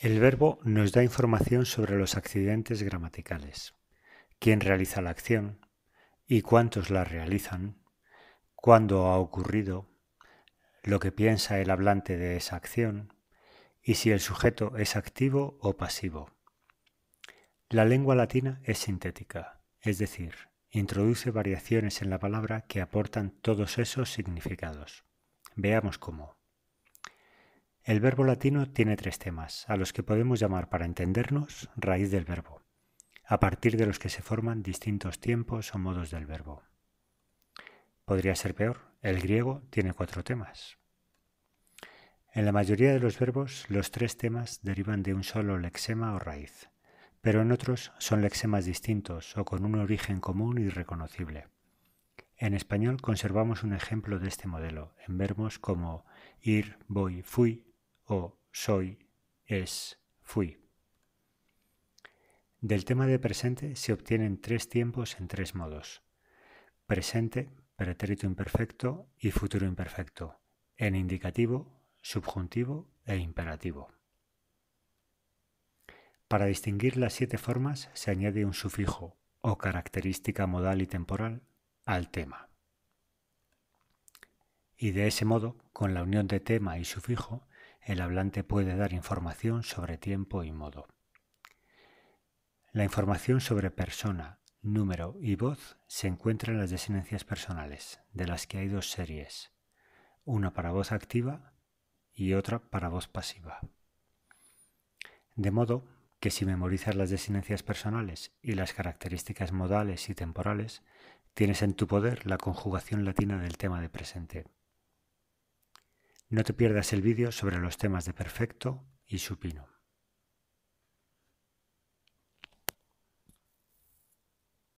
El verbo nos da información sobre los accidentes gramaticales, quién realiza la acción y cuántos la realizan, cuándo ha ocurrido, lo que piensa el hablante de esa acción y si el sujeto es activo o pasivo. La lengua latina es sintética, es decir, introduce variaciones en la palabra que aportan todos esos significados. Veamos cómo. El verbo latino tiene tres temas, a los que podemos llamar para entendernos raíz del verbo, a partir de los que se forman distintos tiempos o modos del verbo. Podría ser peor, el griego tiene cuatro temas. En la mayoría de los verbos, los tres temas derivan de un solo lexema o raíz, pero en otros son lexemas distintos o con un origen común y reconocible. En español conservamos un ejemplo de este modelo en verbos como ir, voy, fui, o soy, es, fui. Del tema de presente se obtienen tres tiempos en tres modos. Presente, pretérito imperfecto y futuro imperfecto, en indicativo, subjuntivo e imperativo. Para distinguir las siete formas se añade un sufijo o característica modal y temporal al tema. Y de ese modo, con la unión de tema y sufijo, el hablante puede dar información sobre tiempo y modo. La información sobre persona, número y voz se encuentra en las desinencias personales, de las que hay dos series, una para voz activa y otra para voz pasiva. De modo que si memorizas las desinencias personales y las características modales y temporales, tienes en tu poder la conjugación latina del tema de presente no te pierdas el vídeo sobre los temas de perfecto y supino.